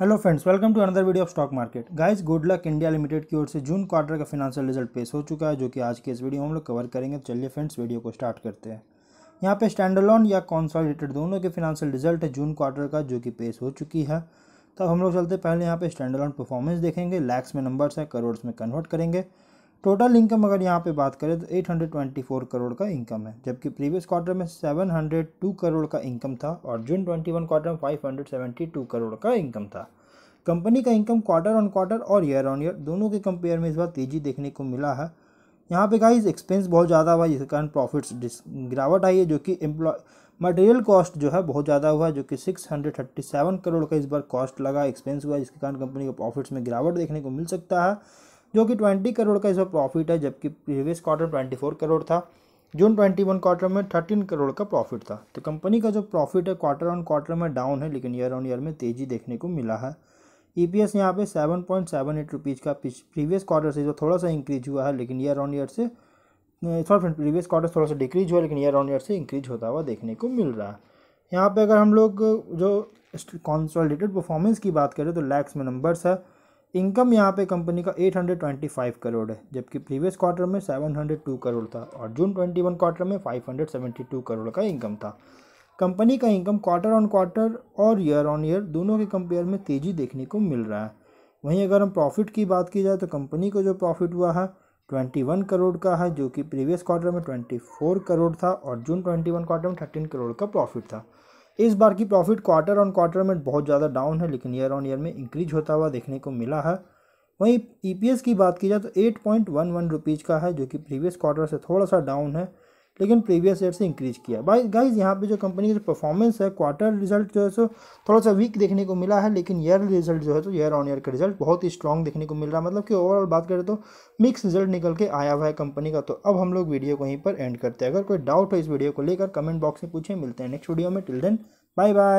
hello friends welcome to another video of stock market guys good luck India limited की ओर से June quarter का financial result पेश हो चुका है जो कि आज के इस वीडियो में हम लोग कवर करेंगे तो चलिए फ्रेंड्स वीडियो को स्टार्ट करते हैं यहाँ पे स्टैंडलॉन या कॉन्सॉलिडेटेड दोनों के फिनेंशियल रिजल्ट है जून क्वार्टर का जो कि पेश हो चुकी है तब तो हम लोग चलते पहले यहाँ पे स्टैंडलॉन परफॉर्मेंस देखेंगे लैक्स में नंबर्स हैं करोड़ में कन्वर्ट करेंगे टोटल इनकम अगर यहाँ पे बात करें तो 824 करोड़ का इनकम है जबकि प्रीवियस क्वार्टर में 702 करोड़ का इनकम था और जून 21 क्वार्टर में 572 करोड़ का इनकम था कंपनी का इनकम क्वार्टर ऑन क्वार्टर और ईयर ऑन ईयर दोनों के कंपेयर में इस बार तेज़ी देखने को मिला है यहाँ पे का एक्सपेंस बहुत ज़्यादा हुआ जिसके कारण प्रॉफिट्स गिरावट आई है जो कि एम्प्लॉय मटेरियल कॉस्ट जो है बहुत ज़्यादा हुआ जो कि 637 करोड़ का इस बार कॉस्ट लगा एक्सपेंस हुआ जिसके कारण कंपनी के प्रॉफिट्स में गिरावट देखने को मिल सकता है जो कि ट्वेंटी करोड़ का इस बार प्रॉफिट है जबकि previous quarter twenty four crore था जून ट्वेंटी वन क्वार्टर में थर्टीन करोड़ का प्रॉफिट था तो कंपनी का जो प्रॉफिट है क्वार्टर ऑन क्वार्टर में डाउन है लेकिन ईयर ऑन ईयर में तेज़ी देखने को मिला है ई पी एस यहाँ पर seven point seven eight rupees का प्रीवियस क्वार्टर से जो थोड़ा सा इंक्रीज हुआ है लेकिन ईयर ऑन ईयर से सॉरी फ्रेंड प्रीवियस क्वार्टर थोड़ा सा डिक्रीज हुआ लेकिन ईयर ऑन ईयर से इंक्रीज होता हुआ देखने को मिल रहा है यहाँ पे अगर हम लोग जो कॉन्सोलिडेटेड परफॉर्मेंस की बात करें तो लैक्स में नंबर्स है इनकम यहाँ पे कंपनी का 825 करोड़ है जबकि प्रीवियस क्वार्टर में 702 करोड़ था और जून 21 क्वार्टर में 572 करोड़ का इनकम था कंपनी का इनकम क्वार्टर ऑन क्वार्टर और ईयर ऑन ईयर दोनों के कंपेयर में तेज़ी देखने को मिल रहा है वहीं अगर हम प्रॉफिट की बात की जाए तो कंपनी को जो प्रॉफिट हुआ है 21 करोड़ का है जो कि प्रीवियस क्वार्टर में 24 करोड़ था और जून 21 क्वार्टर में 13 करोड़ का प्रॉफिट था इस बार की प्रॉफिट क्वार्टर ऑन क्वार्टर में बहुत ज़्यादा डाउन है लेकिन ईयर ऑन ईयर में इंक्रीज होता हुआ देखने को मिला है वहीं ई e की बात की जाए तो eight point one one rupees का है जो कि प्रीवियस क्वार्टर से थोड़ा सा डाउन है लेकिन प्रीवियस ईयर से इंक्रीज किया बाई गाइज यहाँ पे जो कंपनी की जो परफॉर्मेंस है क्वार्टर रिजल्ट जो है सो थोड़ा सा वीक देखने को मिला है लेकिन ईयर रिजल्ट जो है तो ईयर ऑन ईयर का रिजल्ट बहुत ही स्ट्रॉन्ग देखने को मिल रहा है मतलब कि ओवरऑल बात करें तो मिक्स रिजल्ट निकल के आया हुआ है कंपनी का तो अब हम लोग वीडियो को यहीं पर एंड करते हैं अगर कोई डाउट हो इस वीडियो को लेकर कमेंट बॉक्स में पूछें मिलते हैं नेक्स्ट वीडियो में टिल देन बाय बाय